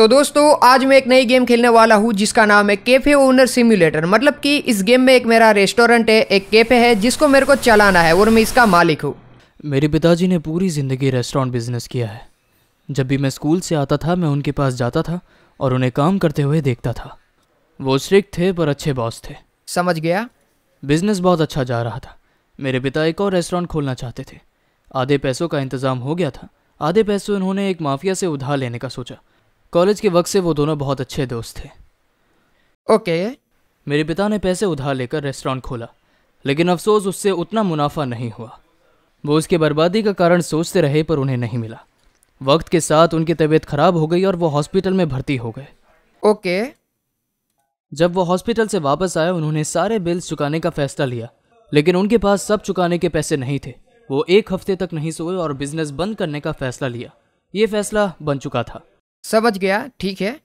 तो दोस्तों आज मैं एक नई गेम खेलने वाला हूँ जिसका नाम है कैफे ओनर सिम्युलेटर मतलब कि इस गेम में एक मेरा रेस्टोरेंट है एक कैफे है जिसको मेरे को चलाना है और मैं इसका मालिक हूँ मेरे पिताजी ने पूरी ज़िंदगी रेस्टोरेंट बिजनेस किया है जब भी मैं स्कूल से आता था मैं उनके पास जाता था और उन्हें काम करते हुए देखता था वो स्ट्रिक्ट थे पर अच्छे बॉस थे समझ गया बिजनेस बहुत अच्छा जा रहा था मेरे पिता एक और रेस्टोरेंट खोलना चाहते थे आधे पैसों का इंतज़ाम हो गया था आधे पैसे उन्होंने एक माफिया से उधार लेने का सोचा कॉलेज के वक्त से वो दोनों बहुत अच्छे दोस्त थे ओके okay. मेरे पिता ने पैसे उधार लेकर रेस्टोरेंट खोला लेकिन अफसोस उससे उतना मुनाफा नहीं हुआ वो उसके बर्बादी का कारण सोचते रहे पर उन्हें नहीं मिला वक्त के साथ उनकी तबीयत खराब हो गई और वो हॉस्पिटल में भर्ती हो गए ओके okay. जब वो हॉस्पिटल से वापस आए उन्होंने सारे बिल्स चुकाने का फैसला लिया लेकिन उनके पास सब चुकाने के पैसे नहीं थे वो एक हफ्ते तक नहीं सोए और बिजनेस बंद करने का फैसला लिया ये फैसला बन चुका था समझ गया ठीक है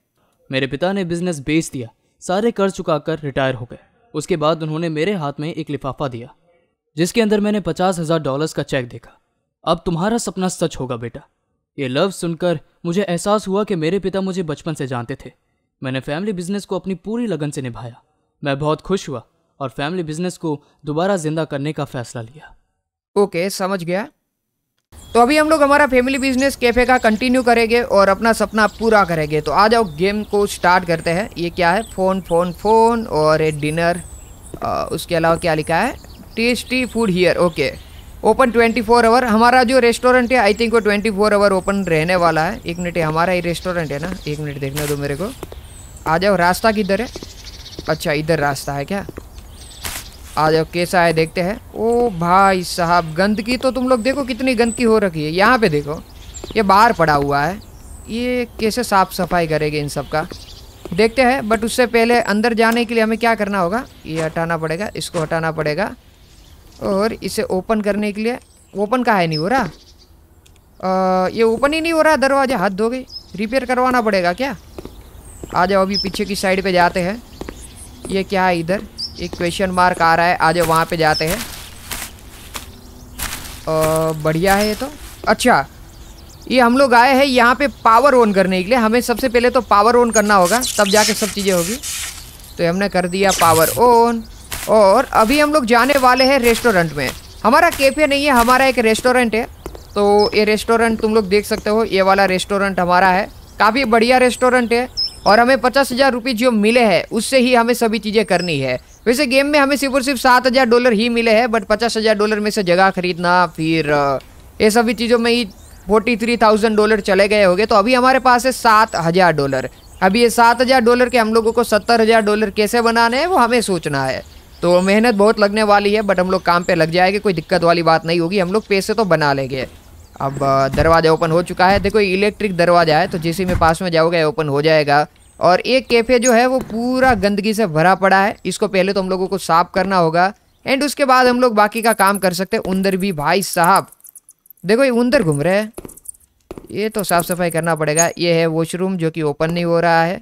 मेरे पिता ने बिजनेस बेच दिया सारे कर्ज कर रिटायर हो गए उसके बाद उन्होंने मेरे हाथ में एक लिफाफा दिया जिसके अंदर मैंने पचास हजार डॉलर का चेक देखा अब तुम्हारा सपना सच होगा बेटा ये लव सुनकर मुझे एहसास हुआ कि मेरे पिता मुझे बचपन से जानते थे मैंने फैमिली बिजनेस को अपनी पूरी लगन से निभाया मैं बहुत खुश हुआ और फैमिली बिजनेस को दोबारा जिंदा करने का फैसला लिया ओके समझ गया तो अभी हम लोग हमारा फैमिली बिजनेस कैफे का कंटिन्यू करेंगे और अपना सपना पूरा करेंगे तो आ जाओ गेम को स्टार्ट करते हैं ये क्या है फ़ोन फ़ोन फ़ोन और ए डिनर उसके अलावा क्या लिखा है tasty food here okay open 24 hour हमारा जो रेस्टोरेंट है आई थिंक वो 24 आवर ओपन रहने वाला है एक मिनट हमारा ही रेस्टोरेंट है ना एक मिनट देखने दो मेरे को आ जाओ रास्ता किधर है अच्छा इधर रास्ता है क्या आ जाओ कैसा है देखते हैं ओ भाई साहब गंदगी तो तुम लोग देखो कितनी गंदगी हो रखी है यहाँ पे देखो ये बाहर पड़ा हुआ है ये कैसे साफ़ सफाई करेगी इन सब का देखते हैं बट उससे पहले अंदर जाने के लिए हमें क्या करना होगा ये हटाना पड़ेगा इसको हटाना पड़ेगा और इसे ओपन करने के लिए ओपन का है नहीं हो रहा आ, ये ओपन ही नहीं हो रहा दरवाज़ा हाथ धो गई रिपेयर करवाना पड़ेगा क्या आ जाओ अभी पीछे की साइड पे जाते हैं ये क्या है इधर एक क्वेश्चन मार्क आ रहा है आज वहाँ पे जाते हैं बढ़िया है ये तो अच्छा ये हम लोग आए हैं यहाँ पे पावर ऑन करने के लिए हमें सबसे पहले तो पावर ऑन करना होगा तब जाके सब चीज़ें होगी तो हमने कर दिया पावर ऑन और अभी हम लोग जाने वाले हैं रेस्टोरेंट में हमारा कैफे नहीं है हमारा एक रेस्टोरेंट है तो ये रेस्टोरेंट तुम लोग देख सकते हो ये वाला रेस्टोरेंट हमारा है काफ़ी बढ़िया रेस्टोरेंट है और हमें पचास हज़ार रुपये जो मिले हैं उससे ही हमें सभी चीज़ें करनी है वैसे गेम में हमें सिर्फ और सिर्फ सात हज़ार डॉलर ही मिले हैं बट पचास हज़ार डॉलर में से जगह खरीदना फिर ये सभी चीज़ों में ही फोर्टी थ्री थाउजेंड डॉलर चले गए होंगे तो अभी हमारे पास है सात हज़ार डॉलर अभी ये सात हज़ार डॉलर के हम लोगों को सत्तर हज़ार डॉलर कैसे बनाने हैं वो हमें सोचना है तो मेहनत बहुत लगने वाली है बट हम लोग काम पे लग जाएंगे कोई दिक्कत वाली बात नहीं होगी हम लोग पैसे तो बना लेंगे अब दरवाज़ा ओपन हो चुका है देखो इलेक्ट्रिक दरवाज़ा है तो जिसी में पास में जाओगे ओपन हो जाएगा और एक कैफ़े जो है वो पूरा गंदगी से भरा पड़ा है इसको पहले तो हम लोगों को साफ करना होगा एंड उसके बाद हम लोग बाकी का काम कर सकते हैं उंदर भी भाई साहब देखो ये उंदर घूम रहे हैं ये तो साफ़ सफाई करना पड़ेगा ये है वॉशरूम जो कि ओपन नहीं हो रहा है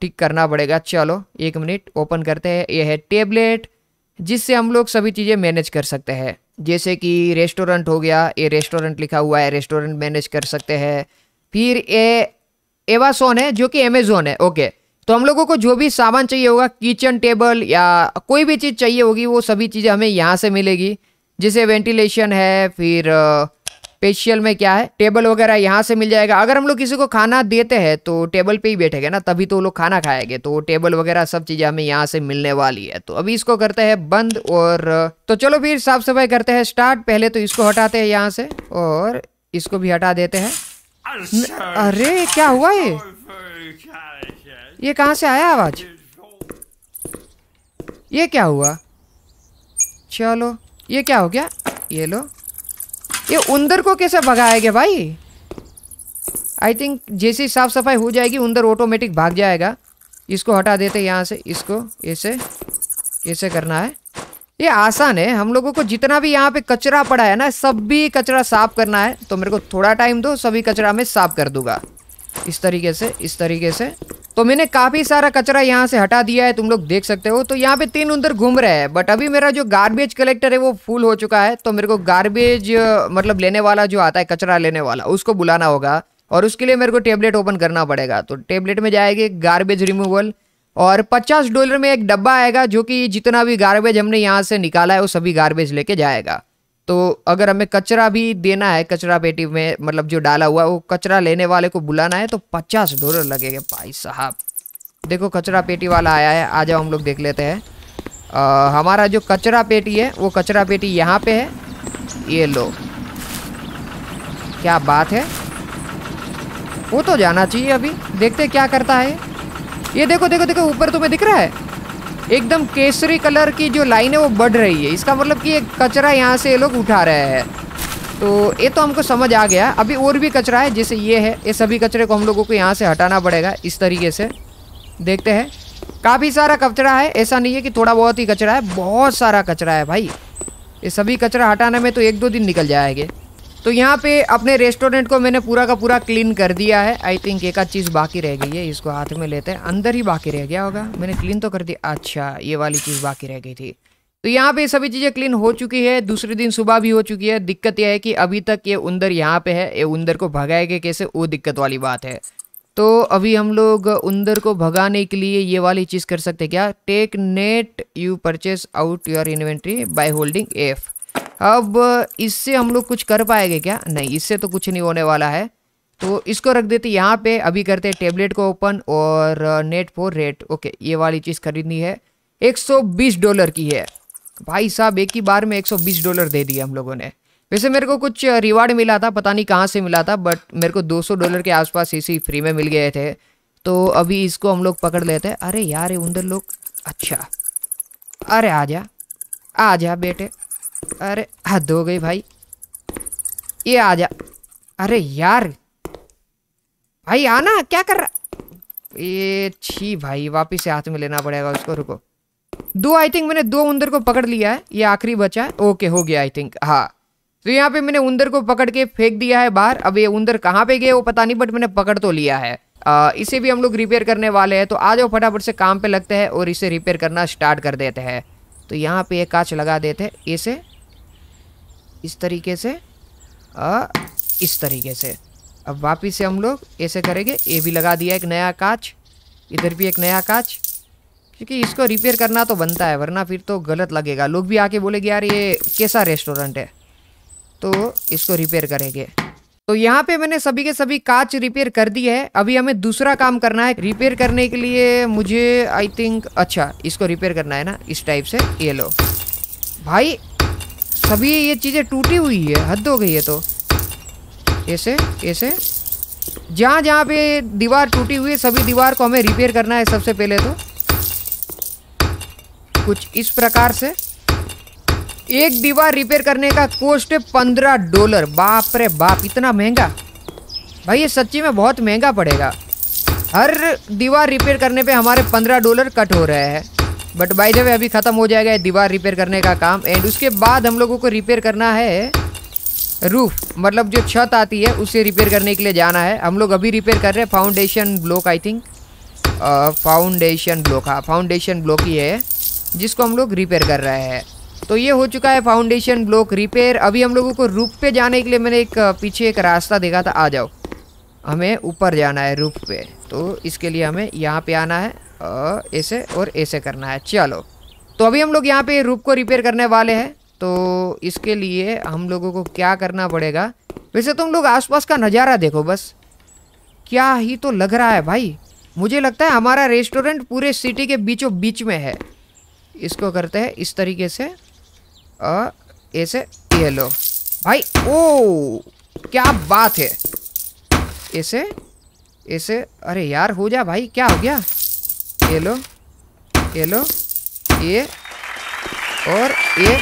ठीक करना पड़ेगा चलो एक मिनट ओपन करते हैं ये है टेबलेट जिससे हम लोग सभी चीज़ें मैनेज कर सकते हैं जैसे कि रेस्टोरेंट हो गया ये रेस्टोरेंट लिखा हुआ है रेस्टोरेंट मैनेज कर सकते हैं फिर ये एवासोन है जो कि अमेजोन है ओके तो हम लोगों को जो भी सामान चाहिए होगा किचन टेबल या कोई भी चीज़ चाहिए होगी वो सभी चीज़ें हमें यहाँ से मिलेगी जैसे वेंटिलेशन है फिर फेशियल में क्या है टेबल वगैरह यहाँ से मिल जाएगा अगर हम लोग किसी को खाना देते हैं तो टेबल पे ही बैठेगा ना तभी तो वो लोग खाना खाएंगे तो टेबल वगैरह सब चीज़ें हमें यहाँ से मिलने वाली है तो अभी इसको करते हैं बंद और तो चलो फिर साफ सफाई करते हैं स्टार्ट पहले तो इसको हटाते हैं यहाँ से और इसको भी हटा देते हैं अरे क्या हुआ ये ये कहाँ से आया आवाज ये क्या हुआ चलो ये क्या हो गया ये लो ये उंदर को कैसे भगाया गया भाई आई थिंक ही साफ सफाई हो जाएगी उंदर ऑटोमेटिक भाग जाएगा इसको हटा देते यहाँ से इसको ऐसे ऐसे करना है ये आसान है हम लोगों को जितना भी यहाँ पे कचरा पड़ा है ना सभी कचरा साफ करना है तो मेरे को थोड़ा टाइम दो सभी कचरा मैं साफ कर दूंगा इस तरीके से इस तरीके से तो मैंने काफ़ी सारा कचरा यहाँ से हटा दिया है तुम लोग देख सकते हो तो यहाँ पे तीन उधर घूम रहे हैं बट अभी मेरा जो गार्बेज कलेक्टर है वो फुल हो चुका है तो मेरे को गार्बेज मतलब लेने वाला जो आता है कचरा लेने वाला उसको बुलाना होगा और उसके लिए मेरे को टेबलेट ओपन करना पड़ेगा तो टेबलेट में जाएगी गार्बेज रिमूवल और 50 डॉलर में एक डब्बा आएगा जो कि जितना भी गार्बेज हमने यहाँ से निकाला है वो सभी गार्बेज लेके जाएगा तो अगर हमें कचरा भी देना है कचरा पेटी में मतलब जो डाला हुआ है वो कचरा लेने वाले को बुलाना है तो पचास डॉलर लगेगा भाई साहब देखो कचरा पेटी वाला आया है आ जाओ हम लोग देख लेते हैं हमारा जो कचरा पेटी है वो कचरा पेटी यहाँ पे है ये लो क्या बात है वो तो जाना चाहिए अभी देखते क्या करता है ये देखो देखो देखो ऊपर तुम्हें दिख रहा है एकदम केसरी कलर की जो लाइन है वो बढ़ रही है इसका मतलब कि ये कचरा यहाँ से ये लोग उठा रहे हैं तो ये तो हमको समझ आ गया अभी और भी कचरा है जैसे ये है ये सभी कचरे को हम लोगों को यहाँ से हटाना पड़ेगा इस तरीके से देखते हैं काफ़ी सारा कचरा है ऐसा नहीं है कि थोड़ा बहुत ही कचरा है बहुत सारा कचरा है भाई ये सभी कचरा हटाने में तो एक दो दिन निकल जाएंगे तो यहाँ पे अपने रेस्टोरेंट को मैंने पूरा का पूरा क्लीन कर दिया है आई थिंक एक आध चीज़ बाकी रह गई है इसको हाथ में लेते हैं अंदर ही बाकी रह गया होगा मैंने क्लीन तो कर दिया अच्छा ये वाली चीज़ बाकी रह गई थी तो यहाँ पे सभी चीज़ें क्लीन हो चुकी है दूसरे दिन सुबह भी हो चुकी है दिक्कत यह है कि अभी तक ये उंदर यहाँ पे है ये उंदर को भगाएगा कैसे वो दिक्कत वाली बात है तो अभी हम लोग उंदर को भगाने के लिए ये वाली चीज़ कर सकते क्या take net you purchase out your inventory by holding एफ़ अब इससे हम लोग कुछ कर पाएंगे क्या नहीं इससे तो कुछ नहीं होने वाला है तो इसको रख देते यहाँ पे अभी करते हैं टेबलेट को ओपन और नेट फॉर रेट ओके ये वाली चीज़ खरीदनी है 120 डॉलर की है भाई साहब एक ही बार में 120 डॉलर दे दिया हम लोगों ने वैसे मेरे को कुछ रिवार्ड मिला था पता नहीं कहाँ से मिला था बट मेरे को 200 डॉलर के आसपास इसी फ्री में मिल गए थे तो अभी इसको हम लोग पकड़ लेते हैं अरे यार उधर लोग अच्छा अरे आ जा आ जा बेटे अरे हद हो गई भाई ये आ जा अरे यार भाई आना क्या कर रहा ये छी भाई वापिस से हाथ में लेना पड़ेगा उसको रुको दो आई थिंक मैंने दो उंदर को पकड़ लिया है ये आखिरी बचा है ओके हो गया आई थिंक हाँ तो यहाँ पे मैंने उंदर को पकड़ के फेंक दिया है बाहर अब ये उंदर कहाँ पे गए वो पता नहीं बट मैंने पकड़ तो लिया है आ, इसे भी हम लोग रिपेयर करने वाले हैं तो आ जाओ फटाफट से काम पे लगते हैं और इसे रिपेयर करना स्टार्ट कर देते हैं तो यहाँ पे ये कांच लगा देते इसे इस तरीके से आ, इस तरीके से अब वापिस से हम लोग ऐसे करेंगे ये भी लगा दिया एक नया काच इधर भी एक नया काच क्योंकि इसको रिपेयर करना तो बनता है वरना फिर तो गलत लगेगा लोग भी आके बोलेंगे यार ये कैसा रेस्टोरेंट है तो इसको रिपेयर करेंगे तो यहाँ पे मैंने सभी के सभी कांच रिपेयर कर दी है अभी हमें दूसरा काम करना है रिपेयर करने के लिए मुझे आई थिंक अच्छा इसको रिपेयर करना है ना इस टाइप से ये लो भाई सभी ये चीज़ें टूटी हुई है हद हो गई है तो ऐसे ऐसे जहाँ जहाँ पे दीवार टूटी हुई है सभी दीवार को हमें रिपेयर करना है सबसे पहले तो कुछ इस प्रकार से एक दीवार रिपेयर करने का कोस्ट है पंद्रह डॉलर बाप रे बाप इतना महंगा भाई ये सच्ची में बहुत महंगा पड़ेगा हर दीवार रिपेयर करने पे हमारे पंद्रह डॉलर कट हो रहे हैं बट बाई द वे अभी ख़त्म हो जाएगा दीवार रिपेयर करने का काम एंड उसके बाद हम लोगों को रिपेयर करना है रूफ मतलब जो छत आती है उसे रिपेयर करने के लिए जाना है हम लोग अभी रिपेयर कर रहे हैं foundation block I think foundation block हाँ फाउंडेशन ब्लॉक ही है जिसको हम लोग रिपेयर कर रहे हैं तो ये हो चुका है फाउंडेशन ब्लॉक रिपेयर अभी हम लोगों को रूप पे जाने के लिए मैंने एक पीछे एक रास्ता देखा था आ जाओ हमें ऊपर जाना है रूफ पे तो इसके लिए हमें यहाँ पे आना है ऐसे और ऐसे करना है चलो तो अभी हम लोग यहाँ पे रूप को रिपेयर करने वाले हैं तो इसके लिए हम लोगों को क्या करना पड़ेगा वैसे तुम तो लोग आसपास का नज़ारा देखो बस क्या ही तो लग रहा है भाई मुझे लगता है हमारा रेस्टोरेंट पूरे सिटी के बीचों बीच में है इसको करते हैं इस तरीके से ऐसे ये लो भाई ओ क्या बात है ऐसे ऐसे अरे यार हो जा भाई क्या हो गया ये लो ये लो ये और ये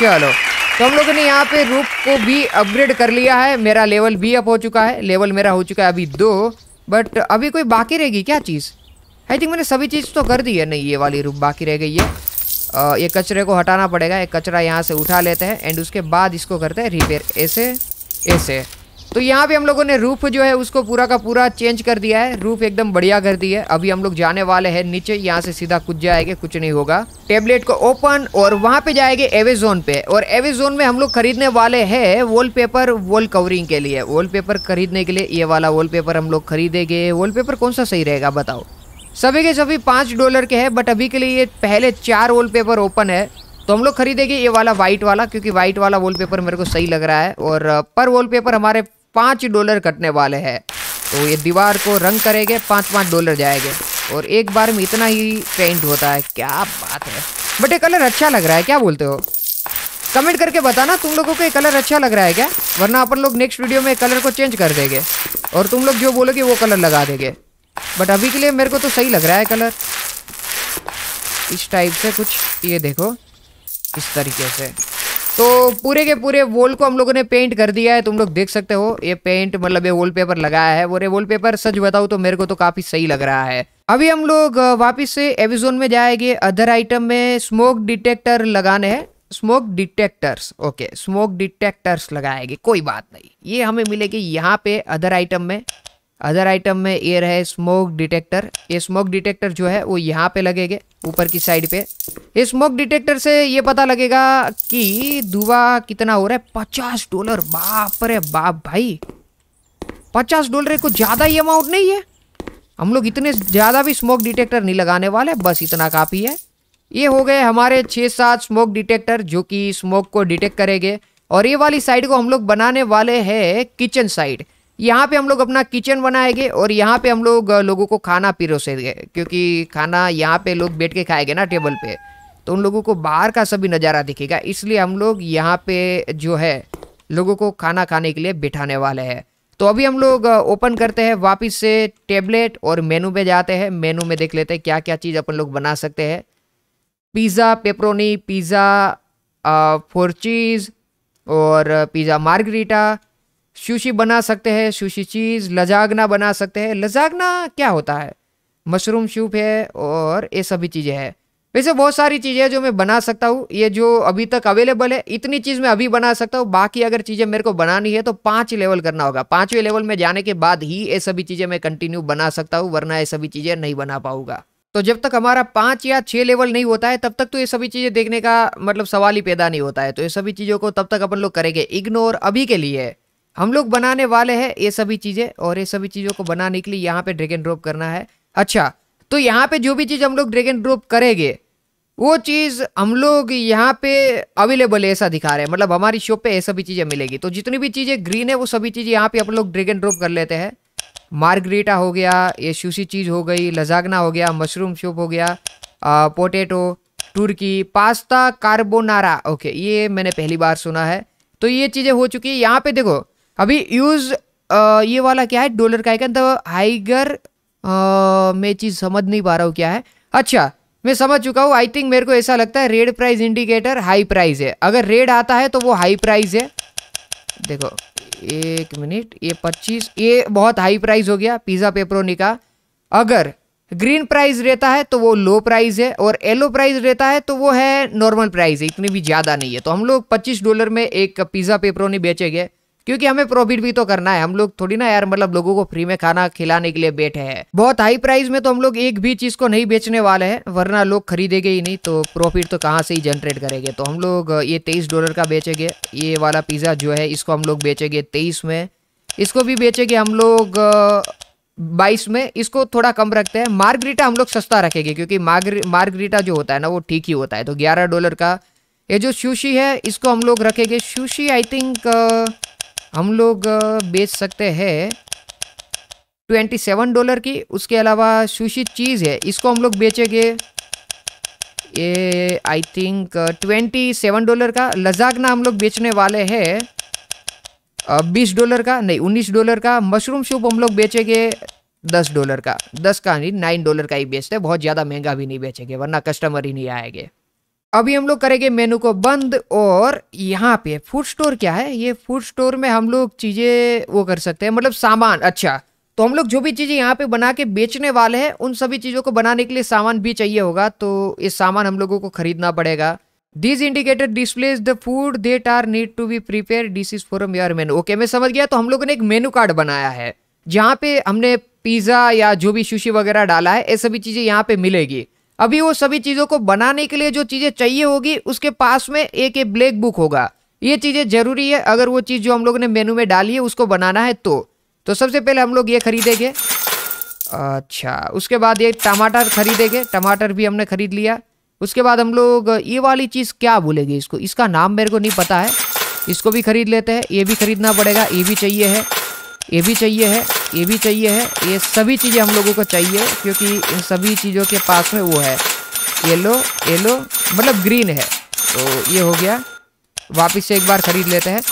चलो तो हम लोगों ने यहाँ पे रूप को भी अपग्रेड कर लिया है मेरा लेवल भी अप हो चुका है लेवल मेरा हो चुका है अभी दो बट अभी कोई बाकी रहेगी क्या चीज़ आई थिंक मैंने सभी चीज़ तो कर दी है नहीं ये वाली रूप बाकी रह गई है आ, ये कचरे को हटाना पड़ेगा एक कचरा यहाँ से उठा लेते हैं एंड उसके बाद इसको करते हैं रिपेयर ऐसे ऐसे तो यहाँ पे हम लोगों ने रूफ जो है उसको पूरा का पूरा चेंज कर दिया है रूफ एकदम बढ़िया कर दी है अभी हम लोग जाने वाले हैं नीचे यहाँ से सीधा कुछ जाएंगे कुछ नहीं होगा टेबलेट को ओपन और वहाँ पे जाएंगे एवेजोन पे और एवेजोन में हम लोग खरीदने वाले है वॉल पेपर वॉल कवरिंग के लिए वॉल पेपर खरीदने के लिए ये वाला वॉल पेपर हम लोग खरीदेंगे पेपर कौन सा सही रहेगा बताओ सभी के सभी पाँच डॉलर के है बट अभी के लिए ये पहले चार वॉल पेपर ओपन है तो हम लोग खरीदेंगे ये वाला वाइट वाला क्योंकि व्हाइट वाला वॉलपेपर मेरे को सही लग रहा है और पर वॉलपेपर हमारे पाँच डॉलर कटने वाले हैं तो ये दीवार को रंग करेंगे पाँच पाँच डॉलर जाएंगे और एक बार में इतना ही पेंट होता है क्या बात है बट ये कलर अच्छा लग रहा है क्या बोलते हो कमेंट करके बताना तुम लोगों को ये कलर अच्छा लग रहा है क्या वरना अपन लोग नेक्स्ट वीडियो में कलर को चेंज कर देंगे और तुम लोग जो बोलोगे वो कलर लगा देंगे बट अभी के लिए मेरे को तो सही लग रहा है कलर इस टाइप से कुछ ये देखो इस तरीके से तो पूरे के पूरे वॉल को हम लोगों ने पेंट कर दिया है तुम लोग देख सकते हो ये पेंट मतलब ये वॉलपेपर लगाया है और ये वॉलपेपर सच बताऊँ तो मेरे को तो काफ़ी सही लग रहा है अभी हम लोग वापस से एविजोन में जाएंगे अदर आइटम में स्मोक डिटेक्टर लगाने हैं smoke detectors okay smoke detectors लगाएगी कोई बात नहीं ये हमें मिलेगी यहाँ पे अदर आइटम में अदर आइटम में ये रहे स्मोक डिटेक्टर ये स्मोक डिटेक्टर जो है वो यहाँ पे लगेंगे ऊपर की साइड पे ये स्मोक डिटेक्टर से ये पता लगेगा कि दुआ कितना हो रहा है पचास डॉलर बाप रे बाप भाई पचास डॉलर को ज़्यादा ही अमाउंट नहीं है हम लोग इतने ज़्यादा भी स्मोक डिटेक्टर नहीं लगाने वाले बस इतना काफ़ी है ये हो गए हमारे छः सात स्मोक डिटेक्टर जो कि स्मोक को डिटेक्ट करेंगे और ये वाली साइड को हम लोग बनाने वाले हैं किचन साइड यहाँ पे हम लोग अपना किचन बनाएंगे और यहाँ पे हम लोग लोगों को खाना पिरोसेंगे क्योंकि खाना यहाँ पे लोग बैठ के खाएंगे ना टेबल पे तो उन लोगों को बाहर का सभी नज़ारा दिखेगा इसलिए हम लोग यहाँ पे जो है लोगों को खाना खाने के लिए बिठाने वाले हैं तो अभी हम लोग ओपन करते हैं वापस से टेबलेट और मेनू पे जाते हैं मेनू में देख लेते हैं क्या क्या चीज़ अपन लोग बना सकते हैं pizza pepperoni pizza four cheese और पिज़्ज़ा मार्गरीटा सुशी बना सकते हैं सुशी चीज़ लजागना बना सकते हैं लजागना क्या होता है मशरूम सूप है और ये सभी चीज़ें हैं वैसे बहुत सारी चीज़ें हैं जो मैं बना सकता हूँ ये जो अभी तक अवेलेबल है इतनी चीज़ मैं अभी बना सकता हूँ बाकी अगर चीज़ें मेरे को बनानी है तो पाँच लेवल करना होगा पाँचवें लेवल में जाने के बाद ही ये सभी चीज़ें मैं कंटिन्यू बना सकता हूँ वरना ये सभी चीज़ें नहीं बना पाऊँगा तो जब तक हमारा पाँच या छः लेवल नहीं होता है तब तक तो ये सभी चीज़ें देखने का मतलब सवाल ही पैदा नहीं होता है तो ये सभी चीज़ों को तब तक अपन लोग करेंगे इग्नोर अभी के लिए हम लोग बनाने वाले हैं ये सभी चीज़ें और ये सभी चीज़ों को बनाने के लिए यहाँ पे ड्रैग ड्रॉप करना है अच्छा तो यहाँ पे जो भी चीज़ हम लोग ड्रैग ड्रॉप करेंगे वो चीज़ हम लोग यहाँ पे अवेलेबल है ऐसा दिखा रहे हैं मतलब हमारी शॉप पे ये सभी चीज़ें मिलेगी तो जितनी भी चीज़ें ग्रीन है वो सभी चीज़ें यहाँ पे हम लोग ड्रैगन ड्रॉप कर लेते हैं मार्गरीटा हो गया ये शूसी चीज़ हो गई लजागना हो गया मशरूम शॉप हो गया potato turkey pasta carbonara okay ये मैंने पहली बार सुना है तो ये चीज़ें हो चुकी है यहाँ पे देखो अभी यूज़ ये वाला क्या है डॉलर का आइकन तो हाइगर मैं चीज़ समझ नहीं पा रहा हूँ क्या है अच्छा मैं समझ चुका हूँ आई थिंक मेरे को ऐसा लगता है red price indicator high price है अगर रेड आता है तो वो हाई प्राइस है देखो एक मिनट ये पच्चीस ये बहुत हाई प्राइस हो गया पिज़्ज़ा पेपरोनी का अगर ग्रीन प्राइस रहता है तो वो लो प्राइस है और येलो प्राइस रहता है तो वो है नॉर्मल प्राइस है इतनी भी ज़्यादा नहीं है तो हम लोग 25 डॉलर में एक पिज़्ज़ा पेपरोनी बेचेंगे क्योंकि हमें प्रॉफिट भी तो करना है हम लोग थोड़ी ना यार मतलब लोगों को फ्री में खाना खिलाने के लिए बैठे हैं बहुत हाई प्राइस में तो हम लोग एक भी चीज को नहीं बेचने वाले हैं वरना लोग खरीदेंगे ही नहीं तो प्रॉफिट तो कहाँ से ही जनरेट करेंगे तो हम लोग ये तेईस डॉलर का बेचेंगे ये वाला पिज्जा जो है इसको हम लोग बेचेंगे तेईस में इसको भी बेचेंगे हम लोग बाईस में इसको थोड़ा कम रखते हैं मार्गरीटा हम लोग सस्ता रखेंगे क्योंकि मार्गरीटा जो होता है ना वो ठीक ही होता है तो ग्यारह डॉलर का ये जो शूशी है इसको हम लोग रखेंगे शूशी आई थिंक हम लोग बेच सकते हैं ट्वेंटी सेवन डॉलर की उसके अलावा सुशी चीज़ है इसको हम लोग बेचेंगे ये I think twenty seven dollar का लजागना हम लोग बेचने वाले हैं बीस डॉलर का नहीं उन्नीस डॉलर का मशरूम सूप हम लोग बेचेंगे दस डॉलर का दस का नहीं नाइन डॉलर का ही बेचते हैं बहुत ज़्यादा महंगा भी नहीं बेचेंगे वरना कस्टमर ही नहीं आएंगे अभी हम लोग करेंगे मेनू को बंद और यहाँ पे फूड स्टोर क्या है ये फूड स्टोर में हम लोग चीज़ें वो कर सकते हैं मतलब सामान अच्छा तो हम लोग जो भी चीज़ें यहाँ पे बना के बेचने वाले हैं उन सभी चीज़ों को बनाने के लिए सामान भी चाहिए होगा तो ये सामान हम लोगों को खरीदना पड़ेगा this indicator displays the food that are need to be prepare this is from your menu okay मैं समझ गया तो हम लोगों ने एक मेनू कार्ड बनाया है जहाँ पे हमने पिज़्ज़ा या जो भी सुशी वगैरह डाला है ये सभी चीज़ें यहाँ पे मिलेगी अभी वो सभी चीज़ों को बनाने के लिए जो चीज़ें चाहिए होगी उसके पास में एक एक ब्लैक बुक होगा ये चीज़ें ज़रूरी है अगर वो चीज़ जो हम लोग ने मेनू में डाली है उसको बनाना है तो तो सबसे पहले हम लोग ये खरीदेंगे अच्छा उसके बाद ये टमाटर खरीदेंगे टमाटर भी हमने ख़रीद लिया उसके बाद हम लोग ये वाली चीज़ क्या बोलेगी इसको इसका नाम मेरे को नहीं पता है इसको भी ख़रीद लेते हैं ये भी ख़रीदना पड़ेगा ये भी चाहिए है ये भी चाहिए है ये भी चाहिए है ये सभी चीज़ें हम लोगों को चाहिए क्योंकि इन सभी चीज़ों के पास में वो है येलो येलो मतलब ग्रीन है तो ये हो गया वापस से एक बार खरीद लेते हैं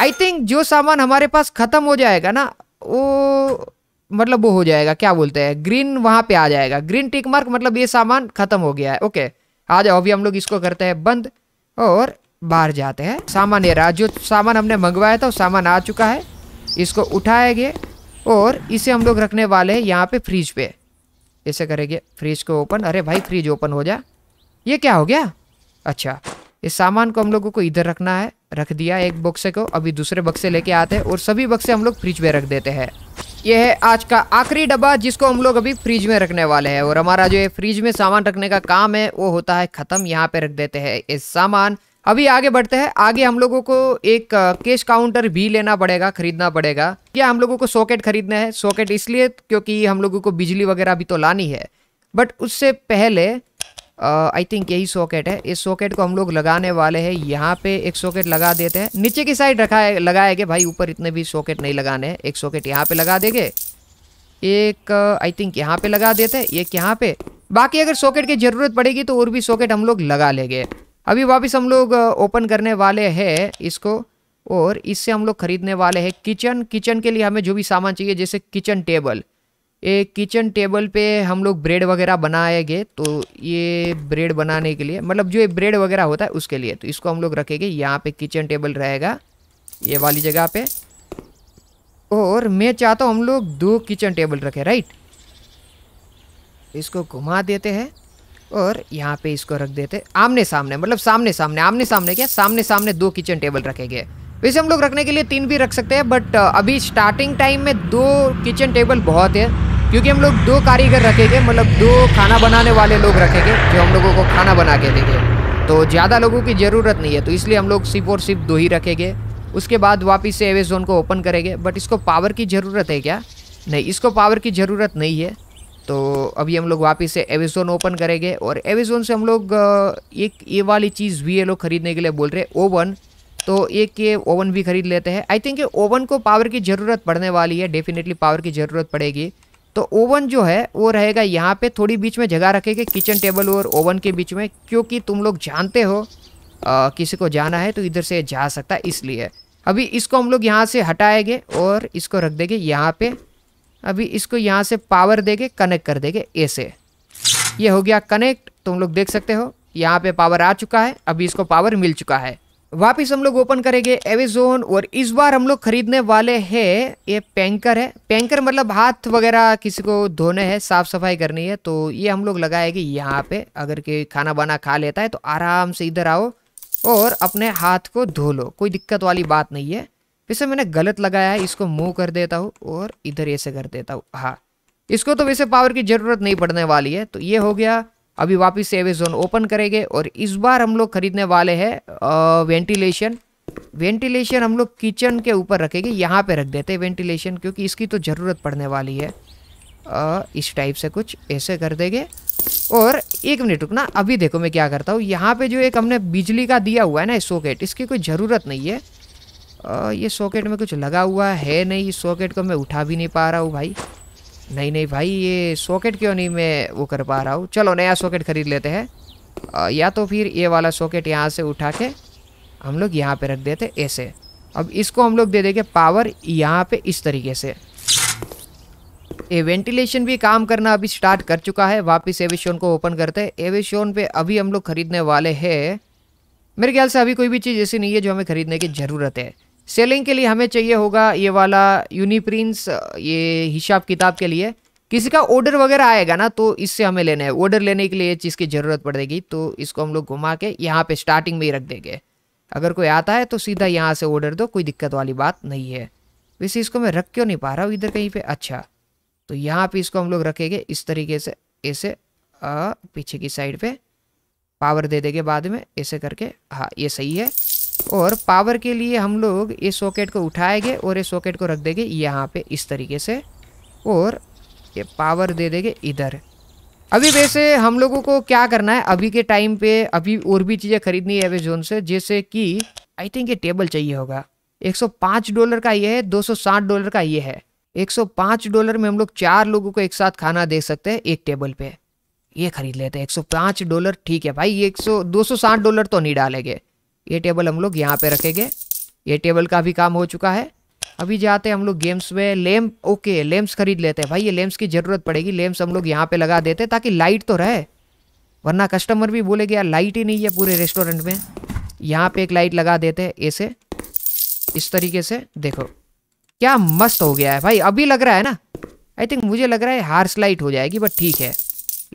आई थिंक जो सामान हमारे पास ख़त्म हो जाएगा ना वो मतलब वो हो जाएगा क्या बोलते हैं ग्रीन वहाँ पे आ जाएगा ग्रीन टिक मार्क मतलब ये सामान ख़त्म हो गया है ओके आ जाओ अभी हम लोग इसको करते हैं बंद और बाहर जाते हैं सामान ये रहा जो सामान हमने मंगवाया था वो सामान आ चुका है इसको उठाएंगे और इसे हम लोग रखने वाले हैं यहाँ पे फ्रिज पे ऐसे करेंगे फ्रिज को ओपन अरे भाई फ्रिज ओपन हो जा ये क्या हो गया अच्छा इस सामान को हम लोगों को इधर रखना है रख दिया एक बक्से को अभी दूसरे बक्से लेके आते हैं और सभी बक्से हम लोग फ्रिज में रख देते हैं ये है आज का आखिरी डब्बा जिसको हम लोग अभी फ्रिज में रखने वाले हैं और हमारा जो ये फ्रिज में सामान रखने का काम है वो होता है ख़त्म यहाँ पे रख देते हैं ये सामान अभी आगे बढ़ते हैं आगे हम लोगों को एक केश काउंटर भी लेना पड़ेगा खरीदना पड़ेगा क्या हम लोगों को सॉकेट खरीदना है सॉकेट इसलिए क्योंकि हम लोगों को बिजली वगैरह भी तो लानी है बट उससे पहले आई थिंक यही सॉकेट है इस सॉकेट को हम लोग लगाने वाले हैं यहाँ पे एक सॉकेट लगा देते हैं नीचे की साइड रखा है लगाएंगे भाई ऊपर इतने भी सॉकेट नहीं लगाने हैं एक सॉकेट यहाँ पे लगा देंगे एक आई थिंक यहाँ पे लगा देते हैं एक यहाँ पे बाकी अगर सॉकेट की ज़रूरत पड़ेगी तो और भी सॉकेट हम लोग लगा लेंगे अभी वापस हम लोग ओपन करने वाले हैं इसको और इससे हम लोग खरीदने वाले हैं किचन किचन के लिए हमें जो भी सामान चाहिए जैसे किचन टेबल ये किचन टेबल पे हम लोग ब्रेड वगैरह बनाएंगे तो ये ब्रेड बनाने के लिए मतलब जो ये ब्रेड वगैरह होता है उसके लिए तो इसको हम लोग रखेंगे यहाँ पे किचन टेबल रहेगा ये वाली जगह पे और मैं चाहता हूँ हम लोग दो किचन टेबल रखें राइट इसको घुमा देते हैं और यहाँ पे इसको रख देते आमने सामने मतलब सामने सामने आमने सामने क्या सामने सामने दो किचन टेबल रखे गए वैसे हम लोग रखने के लिए तीन भी रख सकते हैं बट uh, अभी स्टार्टिंग टाइम में दो किचन टेबल बहुत है क्योंकि हम लोग दो कारीगर रखेंगे मतलब दो खाना बनाने वाले लोग रखेंगे जो हम लोगों को खाना बना के देंगे तो ज़्यादा लोगों की ज़रूरत नहीं है तो इसलिए हम लोग सिर्फ और सिर्फ दो ही रखेंगे उसके बाद वापस से एवेजोन को ओपन करेंगे बट इसको पावर की ज़रूरत है क्या नहीं इसको पावर की ज़रूरत नहीं है तो अभी हम लोग वापस से एविज़ोन ओपन करेंगे और एविज़ोन से हम लोग एक ये वाली चीज़ भी ये लोग खरीदने के लिए बोल रहे ओवन तो एक ये ओवन भी खरीद लेते हैं आई थिंक ये ओवन को पावर की ज़रूरत पड़ने वाली है डेफिनेटली पावर की ज़रूरत पड़ेगी तो ओवन जो है वो रहेगा यहाँ पे थोड़ी बीच में जगह रखेंगे किचन टेबल और ओवन के बीच में क्योंकि तुम लोग जानते हो आ, किसी को जाना है तो इधर से जा सकता है इसलिए अभी इसको हम लोग यहाँ से हटाएंगे और इसको रख देंगे यहाँ पे अभी इसको यहाँ से पावर देके कनेक्ट कर देंगे ऐसे ये हो गया कनेक्ट तुम लोग देख सकते हो यहाँ पे पावर आ चुका है अभी इसको पावर मिल चुका है वापिस हम लोग ओपन करेंगे एवेजोन और इस बार हम लोग खरीदने वाले हैं ये पैंकर है पैंकर मतलब हाथ वगैरह किसी को धोने हैं साफ सफाई करनी है तो ये हम लोग लगाएंगे यहाँ पे अगर के खाना बाना खा लेता है तो आराम से इधर आओ और अपने हाथ को धो लो कोई दिक्कत वाली बात नहीं है वैसे मैंने गलत लगाया है इसको मूव कर देता हूँ और इधर ऐसे कर देता हूँ हाँ इसको तो वैसे पावर की ज़रूरत नहीं पड़ने वाली है तो ये हो गया अभी वापस से एवेजोन ओपन करेंगे और इस बार हम लोग खरीदने वाले हैं वेंटिलेशन वेंटिलेशन हम लोग किचन के ऊपर रखेंगे यहाँ पे रख देते हैं वेंटिलेशन क्योंकि इसकी तो ज़रूरत पड़ने वाली है आ, इस टाइप से कुछ ऐसे कर देंगे और एक मिनट रुकना अभी देखो मैं क्या करता हूँ यहाँ पे जो एक हमने बिजली का दिया हुआ है ना सोकेट इसकी कोई ज़रूरत नहीं है ये सॉकेट में कुछ लगा हुआ है नहीं इस सॉकेट को मैं उठा भी नहीं पा रहा हूँ भाई नहीं नहीं भाई ये सॉकेट क्यों नहीं मैं वो कर पा रहा हूँ चलो नया सॉकेट ख़रीद लेते हैं या तो फिर ये वाला सॉकेट यहाँ से उठा के हम लोग यहाँ पे रख देते ऐसे अब इसको हम लोग दे देंगे पावर यहाँ पे इस तरीके से ये वेंटिलेशन भी काम करना अभी स्टार्ट कर चुका है वापस एविशोन को ओपन करते हैं एविशोन पर अभी हम लोग ख़रीदने वाले है मेरे ख्याल से अभी कोई भी चीज़ ऐसी नहीं है जो हमें ख़रीदने की ज़रूरत है सेलिंग के लिए हमें चाहिए होगा ये वाला यूनिप्रिंस ये हिसाब किताब के लिए किसी का ऑर्डर वगैरह आएगा ना तो इससे हमें लेना है ऑर्डर लेने के लिए ये चीज़ की ज़रूरत पड़ेगी तो इसको हम लोग घुमा के यहाँ पे स्टार्टिंग में ही रख देंगे अगर कोई आता है तो सीधा यहाँ से ऑर्डर दो कोई दिक्कत वाली बात नहीं है वैसे इसको मैं रख क्यों नहीं पा रहा हूँ इधर कहीं पर अच्छा तो यहाँ पर इसको हम लोग रखेंगे इस तरीके से ऐसे पीछे की साइड पर पावर दे देंगे बाद में ऐसे करके हाँ ये सही है और पावर के लिए हम लोग ये सॉकेट को उठाएंगे और ये सॉकेट को रख देंगे यहाँ पे इस तरीके से और ये पावर दे देंगे इधर अभी वैसे हम लोगों को क्या करना है अभी के टाइम पे अभी और भी चीज़ें खरीदनी है अमेजोन से जैसे कि आई थिंक ये टेबल चाहिए होगा 105 डॉलर का ये है 260 डॉलर का ये है 105 डॉलर में हम लोग चार लोगों को एक साथ खाना दे सकते हैं एक टेबल पे ये खरीद लेते हैं 105 डॉलर ठीक है भाई ये 100 260 डॉलर तो नहीं डालेंगे ये टेबल हम लोग यहाँ पे रखेंगे ये टेबल का भी काम हो चुका है अभी जाते हैं हम लोग गेम्स में लेम्प ओके लेम्प्स खरीद लेते हैं भाई ये लेम्प्स की ज़रूरत पड़ेगी लेम्प्स हम लोग यहाँ पे लगा देते ताकि लाइट तो रहे वरना कस्टमर भी बोलेगे यार लाइट ही नहीं है पूरे रेस्टोरेंट में यहाँ पे एक लाइट लगा देते हैं ऐसे इस तरीके से देखो क्या मस्त हो गया है भाई अभी लग रहा है ना आई थिंक मुझे लग रहा है हार्स लाइट हो जाएगी बट ठीक है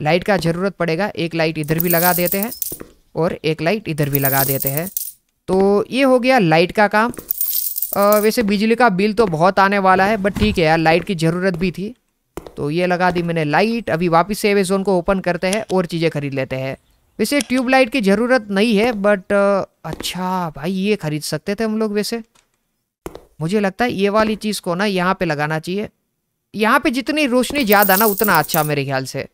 लाइट का ज़रूरत पड़ेगा एक लाइट इधर भी लगा देते हैं और एक लाइट इधर भी लगा देते हैं तो ये हो गया लाइट का काम वैसे बिजली का बिल तो बहुत आने वाला है बट ठीक है यार लाइट की ज़रूरत भी थी तो ये लगा दी मैंने लाइट अभी वापस से अमेजोन को ओपन करते हैं और चीज़ें खरीद लेते हैं वैसे ट्यूबलाइट की ज़रूरत नहीं है बट अच्छा भाई ये खरीद सकते थे हम लोग वैसे मुझे लगता है ये वाली चीज़ को ना यहाँ पे लगाना चाहिए यहाँ पे जितनी रोशनी ज़्यादा ना उतना अच्छा मेरे ख्याल से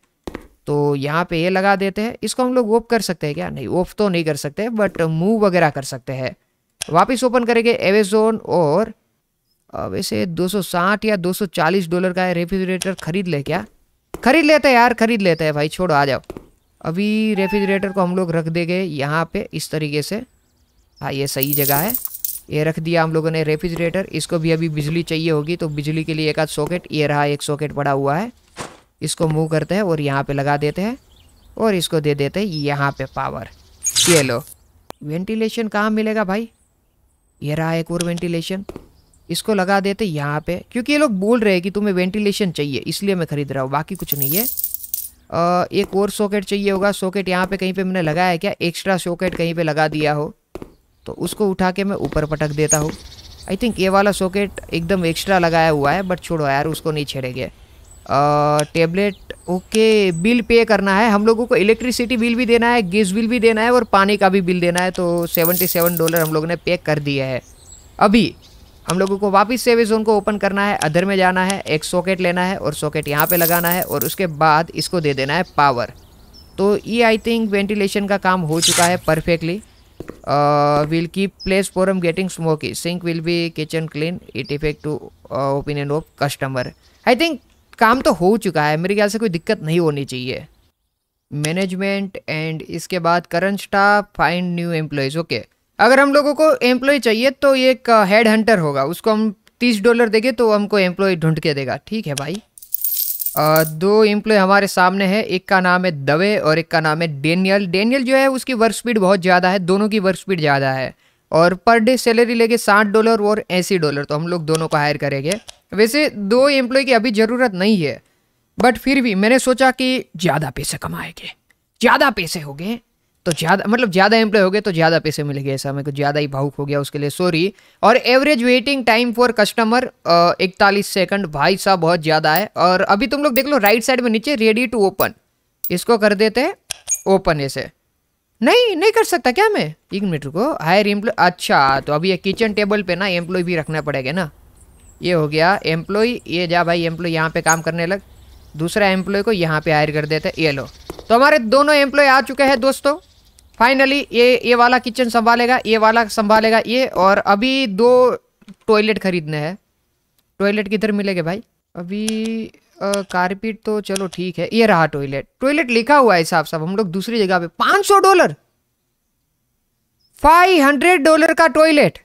तो यहाँ पे ये लगा देते हैं इसको हम लोग ओप कर सकते हैं क्या नहीं ओफ तो नहीं कर सकते बट मूव वगैरह कर सकते हैं वापस ओपन करेंगे एवेजोन और वैसे 260 या 240 डॉलर का रेफ्रिजरेटर खरीद ले क्या खरीद लेते हैं यार खरीद लेते हैं भाई छोड़ो आ जाओ अभी रेफ्रिजरेटर को हम लोग रख देंगे यहाँ पे इस तरीके से हाँ ये सही जगह है ये रख दिया हम लोगों ने रेफ्रिजरेटर इसको भी अभी बिजली चाहिए होगी तो बिजली के लिए एक आध सॉकेट ये रहा एक सॉकेट पड़ा हुआ है इसको मूव करते हैं और यहाँ पे लगा देते हैं और इसको दे देते हैं यहाँ पे पावर ये लो वेंटिलेशन कहाँ मिलेगा भाई ये रहा एक और वेंटिलेशन इसको लगा देते यहाँ पे क्योंकि ये लोग बोल रहे हैं कि तुम्हें वेंटिलेशन चाहिए इसलिए मैं ख़रीद रहा हूँ बाकी कुछ नहीं है आ, एक और सॉकेट चाहिए होगा सॉकेट यहाँ पे कहीं पे मैंने लगाया है क्या एक्स्ट्रा सॉकेट कहीं पे लगा दिया हो तो उसको उठा के मैं ऊपर पटक देता हूँ आई थिंक ये वाला सॉकेट एकदम एक्स्ट्रा लगाया हुआ है बट छोड़ो यार उसको नहीं छेड़ेंगे टेबलेट ओके बिल पे करना है हम लोगों को इलेक्ट्रिसिटी बिल भी देना है गैस बिल भी देना है और पानी का भी बिल देना है तो सेवेंटी सेवन डॉलर हम लोगों ने पे कर दिया है अभी हम लोगों को वापस सेवे जोन को ओपन करना है अधर में जाना है एक सॉकेट लेना है और सॉकेट यहाँ पे लगाना है और उसके बाद इसको दे देना है पावर तो ये आई थिंक वेंटिलेशन का काम हो चुका है perfectly will keep place for am getting smoky sink will be kitchen clean it effect to opinion of customer I think काम तो हो चुका है मेरे ख्याल से कोई दिक्कत नहीं होनी चाहिए मैनेजमेंट एंड इसके बाद current staff find new employees okay अगर हम लोगों को एम्प्लॉय चाहिए तो ये एक हेड हंटर होगा उसको हम तीस डॉलर देंगे तो हमको एम्प्लॉय ढूंढ के देगा ठीक है भाई आ, दो एम्प्लॉय हमारे सामने है एक का नाम है दवे और एक का नाम है डेनियल डेनियल जो है उसकी वर्क स्पीड बहुत ज़्यादा है दोनों की वर्क स्पीड ज़्यादा है और पर डे सैलरी लेके साठ डॉलर और ऐसी डॉलर तो हम लोग दोनों को हायर करेंगे वैसे दो एम्प्लॉय की अभी ज़रूरत नहीं है बट फिर भी मैंने सोचा कि ज़्यादा पैसे कमाएंगे ज़्यादा पैसे हो गए तो ज़्यादा मतलब ज़्यादा एम्प्लॉय हो गए तो ज़्यादा पैसे मिलेंगे ऐसा मेरे को ज़्यादा ही भावुक हो गया उसके लिए सॉरी और average waiting time for customer इकतालीस सेकंड भाई साहब बहुत ज़्यादा है और अभी तुम लोग देख लो राइट साइड में नीचे रेडी टू ओपन इसको कर देते ओपन ऐसे नहीं नहीं कर सकता क्या मैं एक मिनट रुको हायर एम्प्लॉय अच्छा तो अभी ये किचन टेबल पे ना एम्प्लॉय भी रखना पड़ेगा ना ये हो गया एम्प्लॉय ये जा भाई एम्प्लॉय यहाँ पे काम करने लग दूसरा एम्प्लॉय को यहाँ पे हायर कर देते ये लो तो हमारे दोनों एम्प्लॉय आ चुके हैं दोस्तों फाइनली ये ये वाला किचन संभालेगा ये वाला संभालेगा ये और अभी दो टॉयलेट खरीदने हैं टॉयलेट किधर मिलेंगे भाई अभी कारपेट तो चलो ठीक है ये रहा टॉयलेट टॉयलेट लिखा हुआ है साहब साहब हम लोग दूसरी जगह पे पाँच सौ डॉलर फाइव हंड्रेड डॉलर का टॉयलेट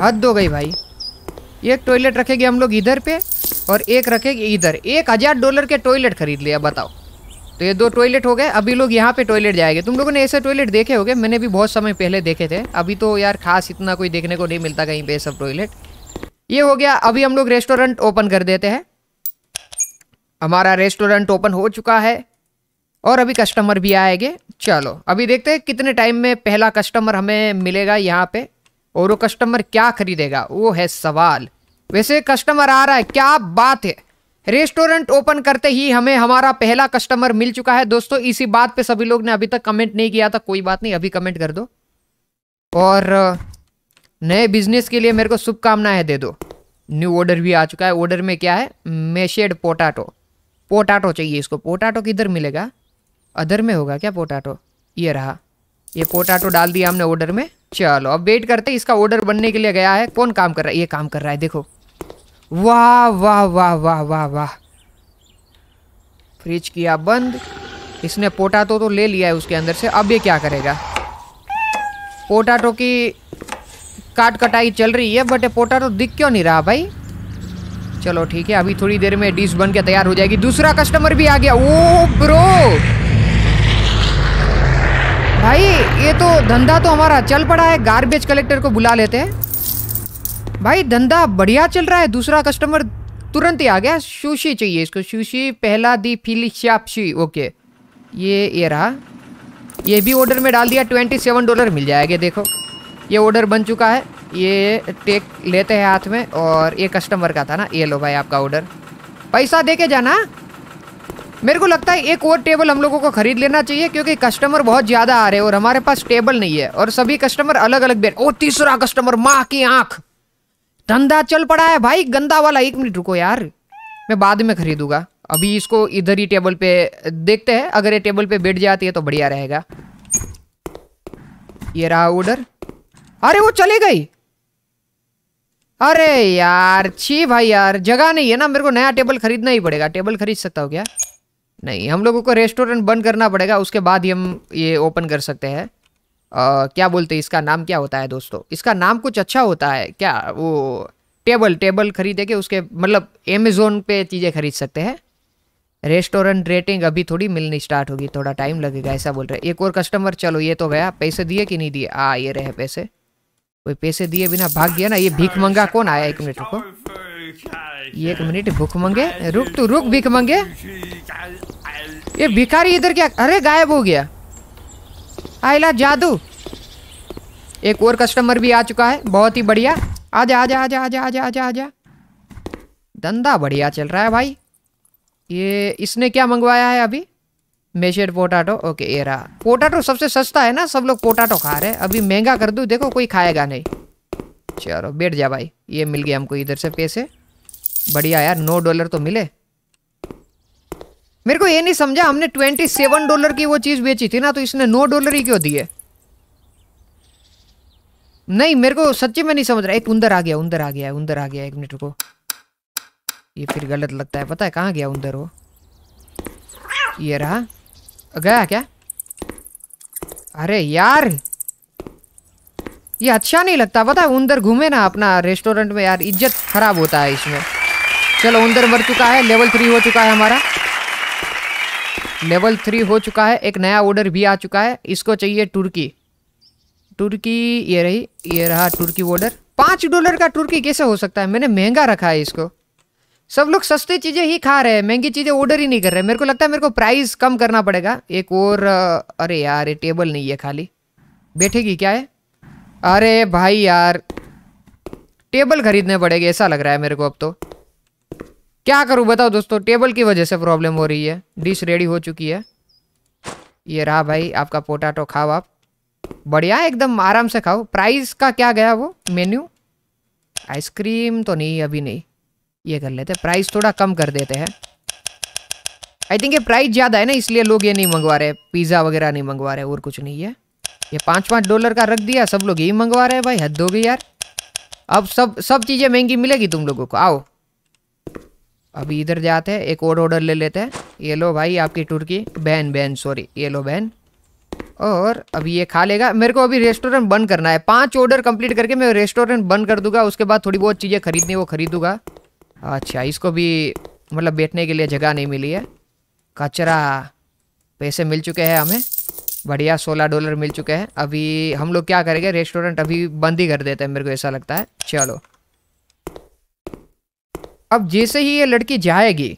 हद हो गई भाई एक टॉयलेट रखेंगे हम लोग इधर पे और एक रखेंगे इधर एक हज़ार डॉलर के टॉयलेट खरीद लिया बताओ तो ये दो टॉयलेट हो गए अभी लोग यहाँ पे टॉयलेट जाएंगे तुम लोगों ने ऐसे टॉयलेट देखे होंगे मैंने भी बहुत समय पहले देखे थे अभी तो यार खास इतना कोई देखने को नहीं मिलता कहीं पे सब टॉयलेट ये हो गया अभी हम लोग रेस्टोरेंट ओपन कर देते हैं हमारा रेस्टोरेंट ओपन हो चुका है और अभी कस्टमर भी आएंगे चलो अभी देखते हैं कितने टाइम में पहला कस्टमर हमें मिलेगा यहाँ पे और वो कस्टमर क्या खरीदेगा वो है सवाल वैसे कस्टमर आ रहा है क्या बात है रेस्टोरेंट ओपन करते ही हमें हमारा पहला कस्टमर मिल चुका है दोस्तों इसी बात पे सभी लोग ने अभी तक कमेंट नहीं किया था कोई बात नहीं अभी कमेंट कर दो और नए बिजनेस के लिए मेरे को शुभकामनाएं दे दो न्यू ऑर्डर भी आ चुका है ऑर्डर में क्या है मेशेड पोटाटो पोटाटो चाहिए इसको पोटाटो किधर मिलेगा अदर में होगा क्या पोटाटो ये रहा ये पोटाटो डाल दिया हमने ऑर्डर में चलो अब वेट करते इसका ऑर्डर बनने के लिए गया है कौन काम कर रहा है ये काम कर रहा है देखो वाह वाह वाह वाह वाह वाह फ्रिज किया बंद इसने पोटाटो तो ले लिया है उसके अंदर से अब ये क्या करेगा पोटाटो की काट कटाई चल रही है बट पोटाटो दिख क्यों नहीं रहा भाई चलो ठीक है अभी थोड़ी देर में डिश बन के तैयार हो जाएगी दूसरा कस्टमर भी आ गया ओ ब्रो भाई ये तो धंधा तो हमारा चल पड़ा है गार्बेज कलेक्टर को बुला लेते हैं भाई धंधा बढ़िया चल रहा है दूसरा कस्टमर तुरंत ही आ गया सुशी चाहिए इसको सुशी पहला दी फिलिशापशी ओके ये ये रहा ये भी ऑर्डर में डाल दिया ट्वेंटी सेवन डॉलर मिल जाएगा देखो ये ऑर्डर बन चुका है ये टेक लेते हैं हाथ में और ये कस्टमर का था ना ये लो भाई आपका ऑर्डर पैसा दे के जाना मेरे को लगता है एक और टेबल हम लोगों को ख़रीद लेना चाहिए क्योंकि कस्टमर बहुत ज़्यादा आ रहे हैं और हमारे पास टेबल नहीं है और सभी कस्टमर अलग अलग बेड ओ तीसरा कस्टमर माँ की आँख धंधा चल पड़ा है भाई गंदा वाला एक मिनट रुको यार मैं बाद में खरीदूंगा अभी इसको इधर ही टेबल पे देखते हैं अगर ये टेबल पे बैठ जाती है तो बढ़िया रहेगा ये रहा ऑर्डर अरे वो चली गई अरे यार छी भाई यार जगह नहीं है ना मेरे को नया टेबल खरीदना ही पड़ेगा टेबल खरीद सकता हो क्या नहीं हम लोगों को रेस्टोरेंट बंद करना पड़ेगा उसके बाद ही हम ये ओपन कर सकते हैं आ, क्या बोलते हैं इसका नाम क्या होता है दोस्तों इसका नाम कुछ अच्छा होता है क्या वो टेबल टेबल खरीदे के उसके मतलब अमेजोन पे चीज़ें खरीद सकते हैं रेस्टोरेंट रेटिंग अभी थोड़ी मिलनी स्टार्ट होगी थोड़ा टाइम लगेगा ऐसा बोल रहे एक और कस्टमर चलो ये तो गया पैसे दिए कि नहीं दिए आ हाँ, ये रहे पैसे कोई पैसे दिए बिना भाग गया ना ये भीख मंगा कौन आया एक मिनट रुको एक मिनट भूख मंगे रुक तू रुक भीख मंगे ये भिखारी इधर क्या अरे गायब हो गया आइला जादू एक और कस्टमर भी आ चुका है बहुत ही बढ़िया आजा आजा आजा आजा आजा आजा आजा धंधा बढ़िया चल रहा है भाई ये इसने क्या मंगवाया है अभी मेशेड पोटाटो ओके ये रहा पोटाटो सबसे सस्ता है ना सब लोग पोटाटो खा रहे हैं अभी महंगा कर दूँ देखो कोई खाएगा नहीं चलो बैठ जा भाई ये मिल गया हमको इधर से पैसे बढ़िया यार नौ डॉलर तो मिले मेरे को ये नहीं समझा हमने ट्वेंटी सेवन डॉलर की वो चीज बेची थी ना तो इसने नौ डॉलर ही क्यों दिए नहीं मेरे को सच्ची में नहीं समझ रहा एक उंदर आ गया उंदर आ गया उंदर आ गया एक मिनट को ये फिर गलत लगता है पता है कहाँ गया उंदर वो ये रहा गया क्या अरे यार ये अच्छा नहीं लगता पता है उंदर घूमे ना अपना रेस्टोरेंट में यार इज्जत खराब होता है इसमें चलो उंदर मर चुका है लेवल थ्री हो चुका है हमारा लेवल थ्री हो चुका है एक नया ऑर्डर भी आ चुका है इसको चाहिए तुर्की तुर्की ये रही ये रहा तुर्की ऑर्डर पाँच डॉलर का तुर्की कैसे हो सकता है मैंने महंगा रखा है इसको सब लोग सस्ती चीज़ें ही खा रहे हैं महंगी चीज़ें ऑर्डर ही नहीं कर रहे मेरे को लगता है मेरे को प्राइस कम करना पड़ेगा एक और अरे यार ये टेबल नहीं है खाली बैठेगी क्या है अरे भाई यार टेबल खरीदने पड़ेगी ऐसा लग रहा है मेरे को अब तो क्या करूं बताओ दोस्तों टेबल की वजह से प्रॉब्लम हो रही है डिश रेडी हो चुकी है ये रहा भाई आपका पोटाटो खाओ आप बढ़िया एकदम आराम से खाओ प्राइस का क्या गया वो मेन्यू आइसक्रीम तो नहीं अभी नहीं ये कर लेते प्राइस थोड़ा कम कर देते हैं आई थिंक ये प्राइस ज़्यादा है ना इसलिए लोग ये नहीं मंगवा रहे पिज़्ज़ा वगैरह नहीं मंगवा रहे और कुछ नहीं है ये पाँच पाँच डॉलर का रख दिया सब लोग यही मंगवा रहे हैं भाई हद हो गई यार अब सब सब चीज़ें महंगी मिलेगी तुम लोगों को आओ अभी इधर जाते हैं एक और ऑर्डर ले लेते हैं ये लो भाई आपकी टुर्की बहन बहन सॉरी ये लो बहन और अभी ये खा लेगा मेरे को अभी रेस्टोरेंट बंद करना है पांच ऑर्डर कंप्लीट करके मैं रेस्टोरेंट बंद कर दूंगा उसके बाद थोड़ी बहुत चीज़ें खरीदनी वो खरीदूंगा अच्छा इसको भी मतलब बैठने के लिए जगह नहीं मिली है कचरा पैसे मिल चुके हैं हमें बढ़िया सोलह डॉलर मिल चुके हैं अभी हम लोग क्या करेंगे रेस्टोरेंट अभी बंद ही कर देते हैं मेरे को ऐसा लगता है चलो अब जैसे ही ये लड़की जाएगी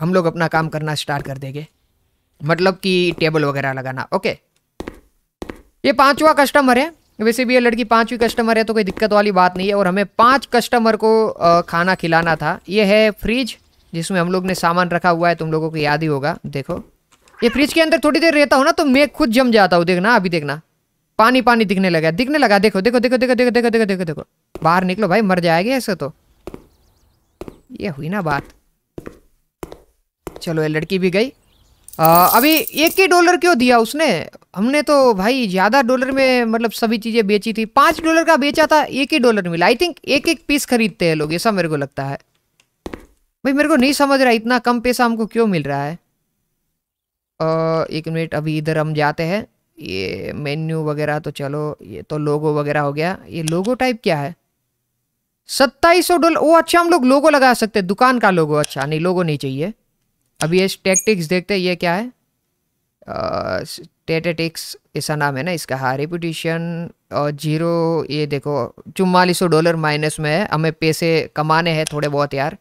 हम लोग अपना काम करना स्टार्ट कर देंगे मतलब कि टेबल वगैरह लगाना ओके ये पांचवा कस्टमर है वैसे भी ये लड़की पांचवी कस्टमर है तो कोई दिक्कत वाली बात नहीं है और हमें पांच कस्टमर को खाना खिलाना था ये है फ्रिज जिसमें हम लोग ने सामान रखा हुआ है तुम लोगों को याद ही होगा देखो ये फ्रिज के अंदर थोड़ी देर रहता हूँ ना तो मैं खुद जम जाता हूँ देखना अभी देखना पानी पानी दिखने लगा दिखने लगा देखो देखो देखो देखो देखो देखो देखो देखो देखो बाहर निकलो भाई मर जाएगा ऐसे तो ये हुई ना बात चलो ये लड़की भी गई आ, अभी एक ही डॉलर क्यों दिया उसने हमने तो भाई ज़्यादा डॉलर में मतलब सभी चीज़ें बेची थी पाँच डॉलर का बेचा था एक ही डॉलर मिला आई थिंक एक एक पीस खरीदते हैं लोग ऐसा मेरे को लगता है भाई मेरे को नहीं समझ रहा इतना कम पैसा हमको क्यों मिल रहा है आ, एक मिनट अभी इधर हम जाते हैं ये मेन्यू वगैरह तो चलो ये तो लोगो वगैरह हो गया ये लोगो टाइप क्या है सत्ताईस सौ डॉलर वो अच्छा हम लोग लोगो लगा सकते हैं दुकान का लोगो अच्छा नहीं लोगो नहीं चाहिए अभी ये टैक्टिक्स देखते हैं ये क्या है टेटेटिक्स ऐसा नाम है ना इसका हाँ रेपुटेशन और जीरो ये देखो चुम्बालीस सौ डॉलर माइनस में है हमें पैसे कमाने हैं थोड़े बहुत यार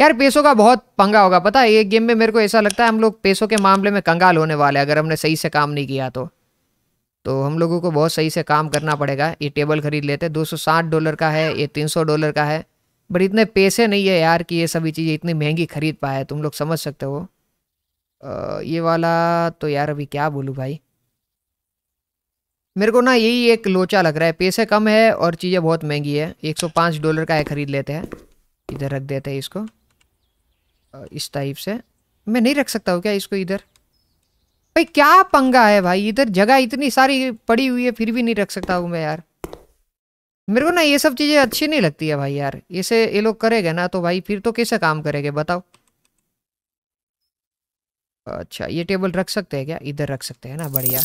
यार पैसों का बहुत पंगा होगा पता है ये गेम में मेरे को ऐसा लगता है हम लोग पैसों के मामले में कंगाल होने वाले अगर हमने सही से काम नहीं किया तो तो हम लोगों को बहुत सही से काम करना पड़ेगा ये टेबल खरीद लेते दो सौ साठ डॉलर का है ये तीन सौ डॉलर का है बट इतने पैसे नहीं है यार कि ये सभी चीज़ें इतनी महंगी खरीद पाए तुम लोग समझ सकते हो ये वाला तो यार अभी क्या बोलूँ भाई मेरे को ना यही एक लोचा लग रहा है पैसे कम है और चीज़ें बहुत महंगी है 105 डॉलर का है ख़रीद लेते हैं इधर रख देते हैं इसको इस टाइप से मैं नहीं रख सकता हूँ क्या इसको इधर भाई क्या पंगा है भाई इधर जगह इतनी सारी पड़ी हुई है फिर भी नहीं रख सकता हूँ मैं यार मेरे को ना ये सब चीज़ें अच्छी नहीं लगती है भाई यार इसे ये लोग करेगा ना तो भाई फिर तो कैसे काम करेंगे बताओ अच्छा ये टेबल रख सकते हैं क्या इधर रख सकते हैं ना बढ़िया